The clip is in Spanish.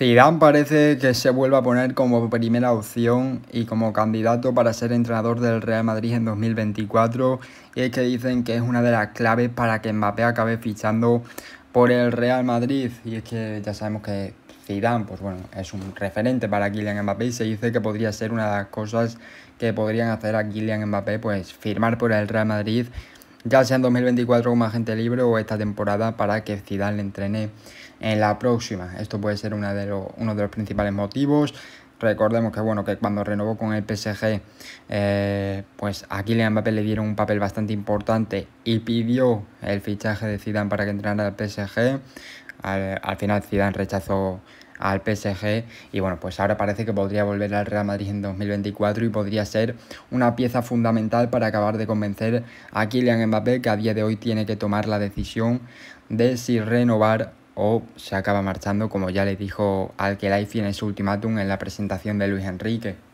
Zidane parece que se vuelve a poner como primera opción y como candidato para ser entrenador del Real Madrid en 2024 y es que dicen que es una de las claves para que Mbappé acabe fichando por el Real Madrid y es que ya sabemos que Zidane pues bueno, es un referente para Kylian Mbappé y se dice que podría ser una de las cosas que podrían hacer a Kylian Mbappé pues firmar por el Real Madrid ya sea en 2024 como agente libre o esta temporada para que Zidane le entrene en la próxima. Esto puede ser de uno de los principales motivos. Recordemos que bueno, que cuando renovó con el PSG, eh, pues a Kylian Mbappé le dieron un papel bastante importante y pidió el fichaje de Zidane para que entrara al PSG. al final Zidane rechazó al PSG y bueno, pues ahora parece que podría volver al Real Madrid en 2024 y podría ser una pieza fundamental para acabar de convencer a Kylian Mbappé que a día de hoy tiene que tomar la decisión de si renovar o se acaba marchando como ya le dijo al life en su ultimátum en la presentación de Luis Enrique.